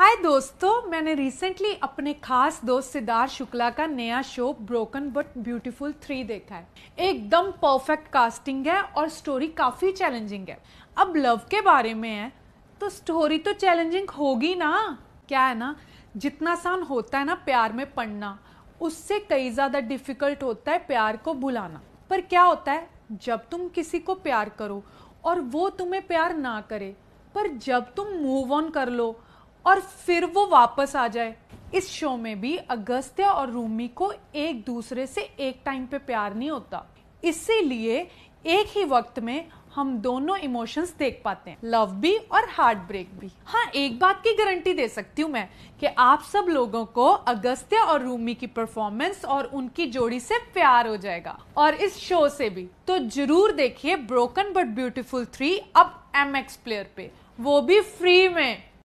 हाय दोस्तों मैंने रिसेंटली अपने खास दोस्त सिद्धार्थ शुक्ला का नया show Broken But Beautiful three देखा है एकदम परफेक्ट कास्टिंग है और स्टोरी काफ़ी चैलेंजिंग है अब लव के बारे में है तो स्टोरी तो चैलेंजिंग होगी ना क्या है ना जितना आसान होता है ना प्यार में पढ़ना उससे कई ज़्यादा डिफ़िकल्ट होता है प्यार को भुलाना पर क्या होता है जब तुम किसी को प्यार करो और वो तुम्हें प्यार ना करे पर जब तुम मूव ऑन कर लो और फिर वो वापस आ जाए इस शो में भी अगस्त्य और रूमी को एक दूसरे से एक टाइम पे प्यार नहीं होता इसीलिए एक ही वक्त में हम दोनों इमोशंस देख पाते हैं लव भी और हार्ट ब्रेक भी हाँ एक बात की गारंटी दे सकती हूँ मैं कि आप सब लोगों को अगस्त्य और रूमी की परफॉर्मेंस और उनकी जोड़ी से प्यार हो जाएगा और इस शो से भी तो जरूर देखिए ब्रोकन बट ब्यूटीफुल थ्री अब एम एक्स प्लेयर पे वो भी फ्री में